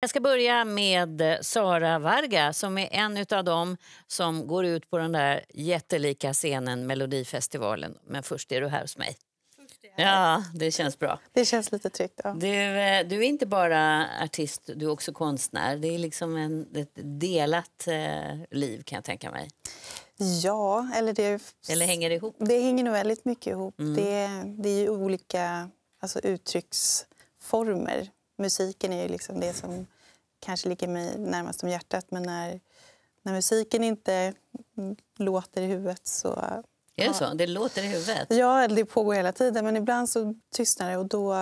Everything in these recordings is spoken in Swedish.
Jag ska börja med Sara Varga som är en av dem som går ut på den där jättelika scenen Melodifestivalen. Men först är du här hos mig. Ja, det känns bra. Det känns lite tryggt. Ja. Du, eh, du, är inte bara artist, du är också konstnär. Det är liksom en, ett delat eh, liv kan jag tänka mig. Ja, eller det... Eller hänger det ihop? Det hänger nog väldigt mycket ihop. Mm. Det, det är ju olika alltså, uttrycksformer musiken är ju liksom det som kanske ligger mig närmast om hjärtat. Men när, när musiken inte låter i huvudet så... Är det ja, så? Det låter i huvudet? Ja, det pågår hela tiden. Men ibland så tystnar det och då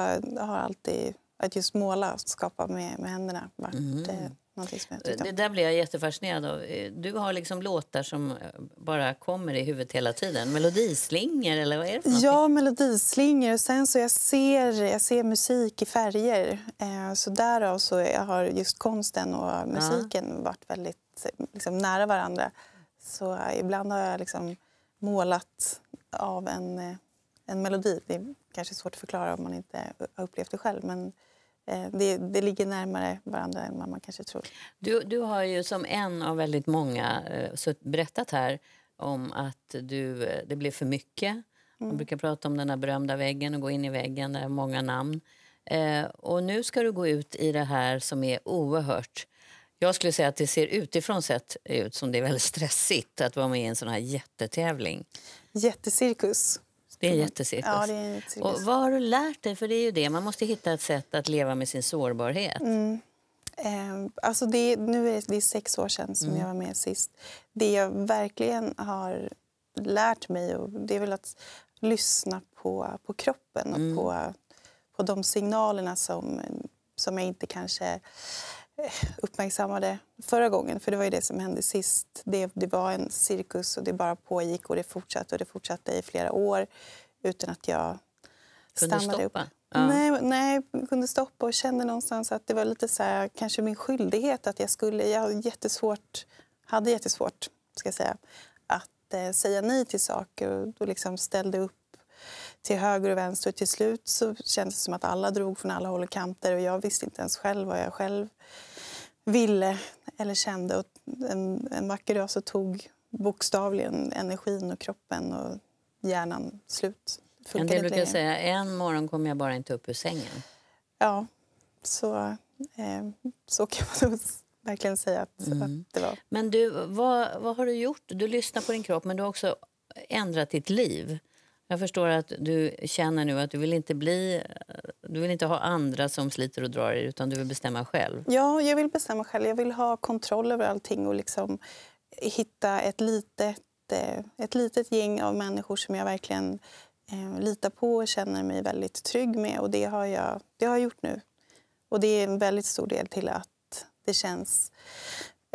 har alltid att just måla och skapa med, med händerna varit mm. Eh, Eh, det där blir jag jättefascinerad av. Eh, du har liksom låtar som eh, bara kommer i huvudet hela tiden. Melodislingor eller vad är det för Ja, melodislingor. Och sen så jag ser, jag ser musik i färger. så därav så jag har just konsten och musiken ja. varit väldigt liksom, nära varandra. Så ibland har jag liksom målat av en, en melodi. Det är kanske svårt att förklara om man inte har upplevt det själv. Men Eh, det, det, ligger närmare varandra än vad man kanske tror. Du, du har ju som en av väldigt många eh, så berättat här om att du, eh, det blev för mycket. Mm. Man brukar prata om den där berömda väggen och gå in i väggen, där många namn. Eh, och nu ska du gå ut i det här som är oerhört... Jag skulle säga att det ser utifrån sett ut som det är väldigt stressigt att vara med i en sån här jättetävling. Jättecirkus. Det är mm. jättecirkus. Ja, en cirkus. Och vad har du lärt dig? För det är ju det, man måste hitta ett sätt att leva med sin sårbarhet. Mm. Eh, alltså det, nu är det, sex år sedan som mm. jag var med sist. Det jag verkligen har lärt mig och det är väl att lyssna på, på kroppen och mm. på, på de signalerna som, som jag inte kanske uppmärksammade förra gången, för det var ju det som hände sist. Det, det var en cirkus och det bara pågick och det fortsatte och det fortsatte i flera år utan att jag stannade upp. Ja. Nej, nej, kunde stoppa och kände någonstans att det var lite så här, kanske min skyldighet att jag skulle, jag hade jättesvårt, hade jättesvårt ska jag säga, att eh, säga nej till saker och, och liksom ställde upp till höger och vänster. till slut så kändes det som att alla drog från alla håll och kanter och jag visste inte ens själv vad jag själv ville eller kände. Och en, en vacker dag så tog bokstavligen energin och kroppen och hjärnan slut. En del brukar säga en morgon kommer jag bara inte upp ur sängen. Ja, så, eh, så kan man verkligen säga att, mm. att, det var. Men du, vad, vad har du gjort? Du lyssnar på din kropp, men du har också ändrat ditt liv. Jag förstår att du känner nu att du vill inte bli, du vill inte ha andra som sliter och drar i utan du vill bestämma själv. Ja, jag vill bestämma själv. Jag vill ha kontroll över allting och liksom hitta ett litet, eh, ett litet gäng av människor som jag verkligen eh, litar på och känner mig väldigt trygg med. Och det har jag, det har jag gjort nu. Och det är en väldigt stor del till att det känns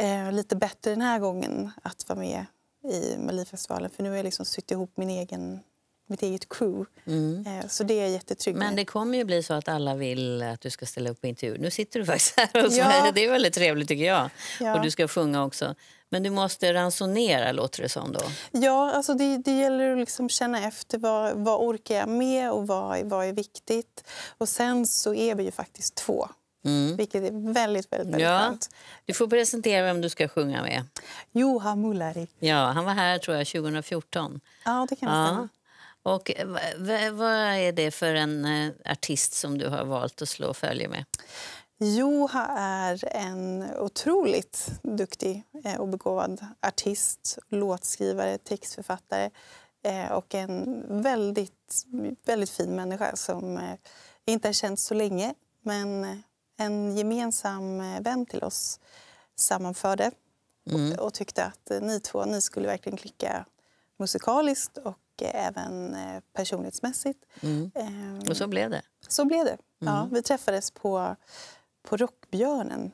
eh, lite bättre den här gången att vara med i Melodifestivalen. För nu har jag liksom sytt ihop min egen mitt eget crew. Mm. Eh, så det är jag Men det kommer ju bli så att alla vill att du ska ställa upp på intervju. Nu sitter du faktiskt här och så ja. det är väldigt trevligt tycker jag. Ja. Och du ska sjunga också. Men du måste ransonera låter det som då? Ja, alltså det, det gäller att liksom känna efter vad, vad orkar jag med och vad, vad är viktigt. Och sen så är vi ju faktiskt två. Mm. Vilket är väldigt, väldigt, väldigt ja. Skönt. Du får presentera vem du ska sjunga med. Johan Mullari. Ja, han var här tror jag 2014. Ja, det kan ja. stämma. Och eh, vad är det för en eh, artist som du har valt att slå följe med? Joha är en otroligt duktig eh, och begåvad artist, låtskrivare, textförfattare och en väldigt, väldigt fin människa som inte har känt så länge men en gemensam vän till oss sammanförde mm. och, och tyckte att ni två ni skulle verkligen klicka musikaliskt och mycket även eh, personlighetsmässigt. Mm. Ehm, och så blev det? Så blev det. Ja, mm. Vi träffades på, på Rockbjörnen.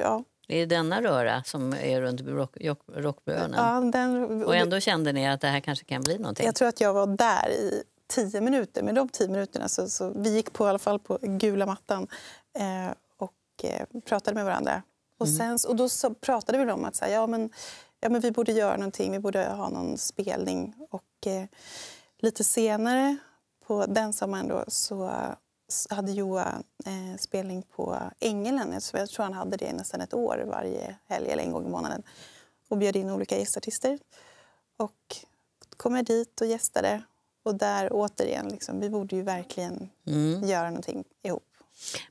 Ja. Det är denna röra som är runt rock, Rockbjörnen. Ja, den, och ändå kände ni att det här kanske kan bli någonting? Jag tror att jag var där i tio minuter. Men de tio minuterna så, så vi gick på, i alla fall på gula mattan eh, och eh, pratade med varandra. Och, mm. sen, och då så pratade vi om att så här, ja, men ja, men vi borde göra någonting, vi borde ha någon spelning. Och eh, lite senare på den sommaren då, så hade Joa eh, spelning på Ängelen. Jag tror han hade det nästan ett år varje helg eller en gång i månaden. Och bjöd in olika gästartister. Och kom dit och gästade. Och där återigen, liksom, vi borde ju verkligen mm. göra någonting ihop.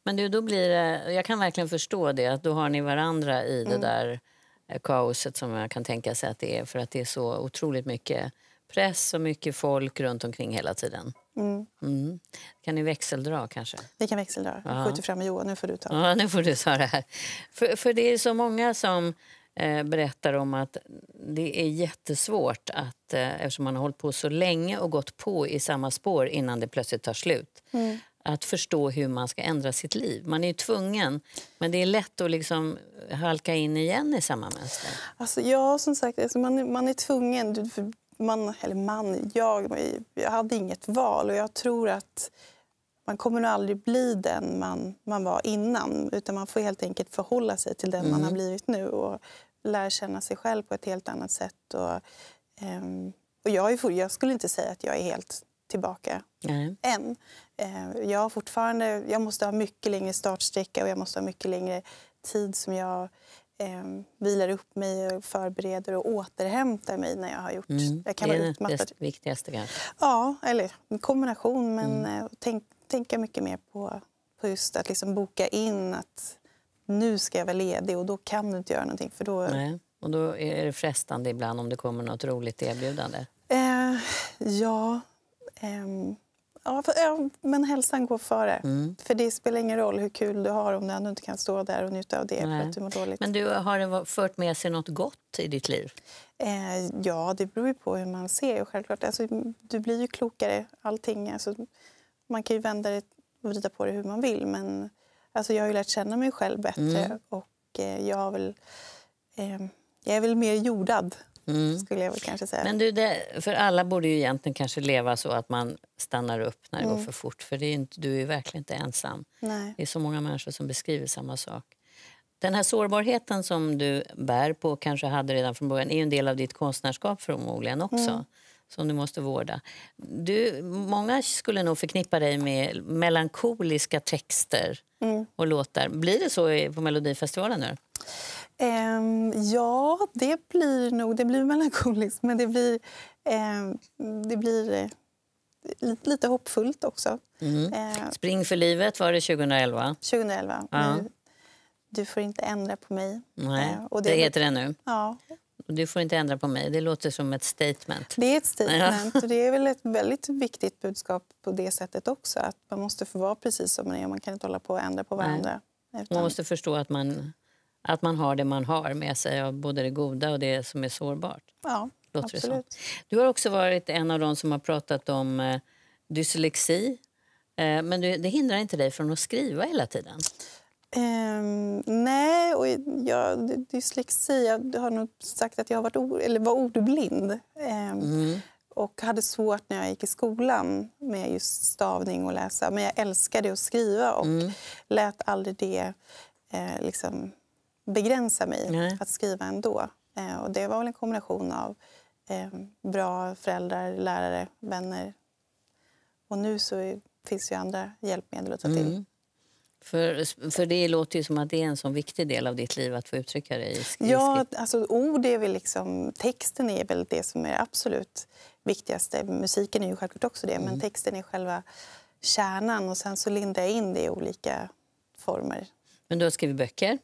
Men du, då blir det, jag kan verkligen förstå det, att då har ni varandra i det mm. där Eh, kaoset som man kan tänka sig att det är för att det är så otroligt mycket press och mycket folk runt omkring hela tiden. Mm. Mm. Kan ni växeldra kanske? Vi kan växeldra. Jag skjuter fram Johan, nu får du ta Ja, nu får du ta det här. För, för det är så många som eh, berättar om att det är jättesvårt att, eh, eftersom man har hållit på så länge och gått på i samma spår innan det plötsligt tar slut. Mm att förstå hur man ska ändra sitt liv. Man är ju tvungen, men det är lätt att liksom halka in igen i samma mönster. Alltså, ja, som sagt, alltså man, man är tvungen. Man, eller man, jag, jag hade inget val och jag tror att man kommer nog aldrig bli den man, man var innan utan man får helt enkelt förhålla sig till den mm. man har mm. blivit nu och lära känna sig själv på ett helt annat sätt. Och, um, och jag, är, jag skulle inte säga att jag är helt tillbaka Nej. än. Eh, jag har fortfarande, jag måste ha mycket längre startsträcka och jag måste ha mycket längre tid som jag eh, vilar upp mig, och förbereder och återhämtar mig när jag har gjort. Mm. Jag kan det är vara det viktigaste kanske? Ja, eller en kombination. Men mm. Eh, tänk, tänka mycket mer på, på just att liksom boka in att nu ska jag vara ledig och då kan du inte göra någonting. För då... Nej. Och då är det frestande ibland om det kommer något roligt erbjudande? Eh, ja. Ehm Ja, för, ja, men hälsan går före. Mm. För Det spelar ingen roll hur kul du har om du ändå inte kan stå där och njuta av det. För att du mår dåligt. Men du, har det fört med sig något gott i ditt liv? Eh, ja, det beror ju på hur man ser. Självklart. Alltså, du blir ju klokare. allting. Alltså, man kan ju vända det och vrida på det hur man vill. Men alltså, jag har ju lärt känna mig själv bättre. Mm. Och eh, jag, väl, eh, jag är väl mer jordad Mm. Skulle jag kanske säga. Men du, det, för alla borde ju egentligen kanske leva så att man stannar upp när det mm. går för fort. För det är inte, du är verkligen inte ensam. Nej. Det är så många människor som beskriver samma sak. Den här sårbarheten som du bär på kanske hade redan från början är en del av ditt konstnärskap förmodligen också. Mm. som du måste vårda. Du, många skulle nog förknippa dig med melankoliska texter mm. och låtar. Blir det så på Melodifestivalen nu? Um, ja, det blir nog... Det blir melankoliskt, men det blir, um, det blir eh, lite, lite hoppfullt också. Mm. Uh, Spring för livet var det 2011. 2011. Ja. Men, du får inte ändra på mig. Nej, uh, och det, det heter det nu. Ja. Du får inte ändra på mig. Det låter som ett statement. Det är ett statement. och det är väl ett väldigt viktigt budskap på det sättet också. Att Man måste få vara precis som man är. Man kan inte hålla på och ändra på varandra. Utan... Man måste förstå att man att man har det man har med sig av både det goda och det som är sårbart. Ja, Låter absolut. Du har också varit en av dem som har pratat om eh, dyslexi. Eh, men du, det hindrar inte dig från att skriva hela tiden. Um, nej, och jag, dyslexi... Jag har nog sagt att jag varit or, eller var ordblind. Um, mm. Och hade svårt när jag gick i skolan med just stavning och läsa. Men jag älskade att skriva och mm. lät aldrig det eh, liksom, begränsa mig Nej. att skriva ändå. Eh, och det var väl en kombination av eh, bra föräldrar, lärare, vänner. Och nu så finns ju andra hjälpmedel att ta till. Mm. För, för det låter ju som att det är en sån viktig del av ditt liv att få uttrycka dig i skrift. Ja, alltså ord är väl liksom, texten är väl det som är absolut viktigaste. Musiken är ju självklart också det, mm. men texten är själva kärnan och sen så lindar jag in det i olika former. Men du har skrivit böcker?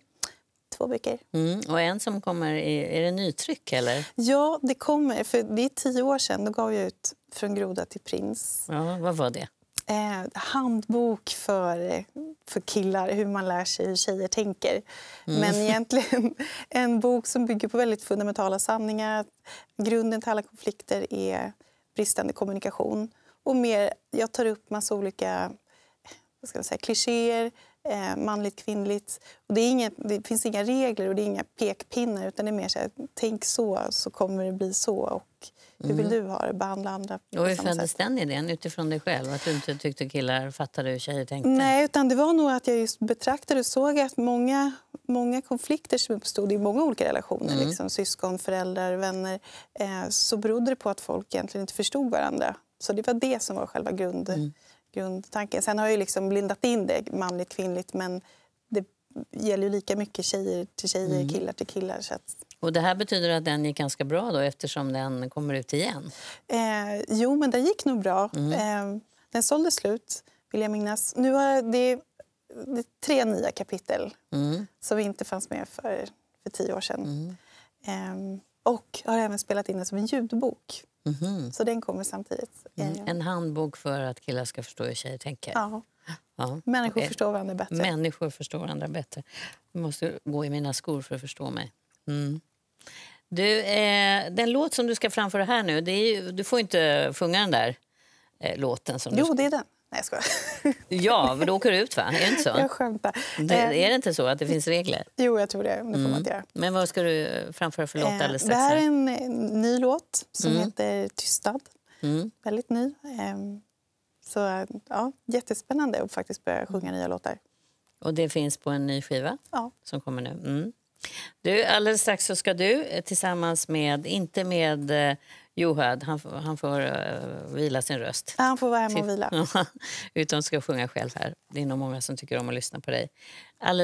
två böcker. Mm, och en som kommer, är det nytryck eller? Ja, det kommer. För det är tio år sedan, då gav jag ut Från groda till prins. Ja, vad var det? Eh, handbok för, för killar, hur man lär sig hur tjejer tänker. Mm. Men egentligen en bok som bygger på väldigt fundamentala sanningar. Grunden till alla konflikter är bristande kommunikation. Och mer, jag tar upp massa olika klichéer, Eh, manligt, kvinnligt. Och det, är inget, det finns inga regler och det är inga pekpinnar utan det är mer så här, tänk så så kommer det bli så och hur vill mm. du ha det? Behandla andra på Och hur föddes den idén utifrån dig själv? Att du inte tyckte killar fattade hur tjejer tänkte? Nej, utan det var nog att jag just betraktade och såg att många, många konflikter som uppstod i många olika relationer, mm. liksom syskon, föräldrar, vänner, eh, så berodde det på att folk egentligen inte förstod varandra. Så det var det som var själva grunden. Mm grundtanken. Sen har jag liksom blindat in det manligt kvinnligt men det gäller ju lika mycket tjejer till tjejer, mm. killar till killar. Så att... Och det här betyder att den gick ganska bra då eftersom den kommer ut igen? Eh, jo, men den gick nog bra. Mm. Eh, den sålde slut, vill jag minnas. Nu har det, det är tre nya kapitel mm. som inte fanns med för, för tio år sedan. Mm. Eh, och har även spelat in den som en ljudbok. Mm -hmm. Så den kommer samtidigt. Mm. En handbok för att killar ska förstå hur tjejer tänker? Ja. ja. Människor okay. förstår varandra bättre. Människor förstår varandra bättre. Jag måste gå i mina skor för att förstå mig. Mm. Du, eh, den låt som du ska framföra här nu, ju, du får inte sjunga den där eh, låten. Som jo, du... det är den. Nej, jag skojar. ja, men då åker du ut, va? Är det inte så? Jag skämtar. Det, ehm, är det inte så att det finns regler? Jo, jag tror det. det får man mm. göra. Men vad ska du framföra för låt ehm, alldeles strax? Det här är en eh, ny låt som mm. heter Tystad. Mm. Väldigt ny. Ehm, så ja, jättespännande att faktiskt börja sjunga nya låtar. Och det finns på en ny skiva ja. som kommer nu? Mm. Du, alldeles strax så ska du eh, tillsammans med, inte med eh, Johad, han, får, han får uh, vila sin röst. Ja, han får vara hemma och vila. Utan ska sjunga själv här. Det är nog många som tycker om att lyssna på dig. Alldeles